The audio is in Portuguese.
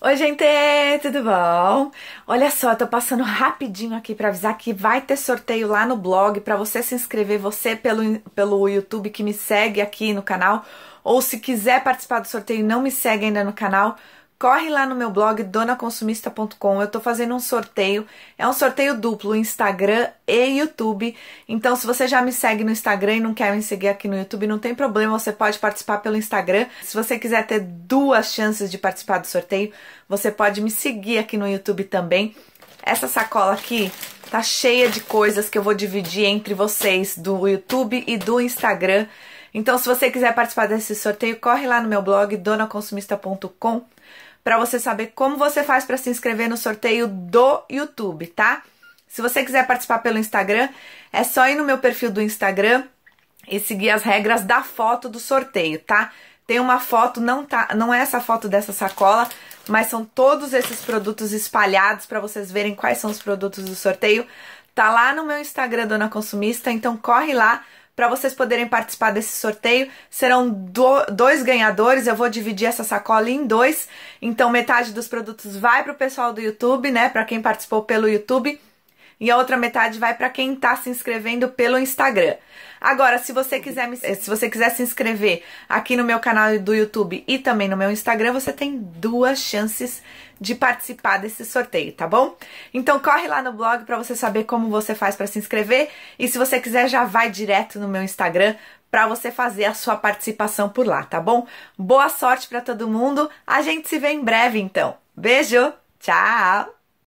Oi, gente, tudo bom? Olha só, eu tô passando rapidinho aqui para avisar que vai ter sorteio lá no blog para você se inscrever, você pelo, pelo YouTube que me segue aqui no canal, ou se quiser participar do sorteio e não me segue ainda no canal, Corre lá no meu blog donaconsumista.com, eu tô fazendo um sorteio. É um sorteio duplo, Instagram e YouTube. Então, se você já me segue no Instagram e não quer me seguir aqui no YouTube, não tem problema, você pode participar pelo Instagram. Se você quiser ter duas chances de participar do sorteio, você pode me seguir aqui no YouTube também. Essa sacola aqui tá cheia de coisas que eu vou dividir entre vocês do YouTube e do Instagram. Então, se você quiser participar desse sorteio, corre lá no meu blog donaconsumista.com para você saber como você faz para se inscrever no sorteio do YouTube, tá? Se você quiser participar pelo Instagram, é só ir no meu perfil do Instagram e seguir as regras da foto do sorteio, tá? Tem uma foto, não tá, não é essa foto dessa sacola, mas são todos esses produtos espalhados para vocês verem quais são os produtos do sorteio. Tá lá no meu Instagram Dona Consumista, então corre lá para vocês poderem participar desse sorteio. Serão do, dois ganhadores, eu vou dividir essa sacola em dois. Então metade dos produtos vai pro pessoal do YouTube, né, para quem participou pelo YouTube e a outra metade vai para quem está se inscrevendo pelo Instagram. Agora, se você quiser me, se você quiser se inscrever aqui no meu canal do YouTube e também no meu Instagram, você tem duas chances de participar desse sorteio, tá bom? Então corre lá no blog para você saber como você faz para se inscrever e se você quiser já vai direto no meu Instagram para você fazer a sua participação por lá, tá bom? Boa sorte para todo mundo. A gente se vê em breve então. Beijo, tchau.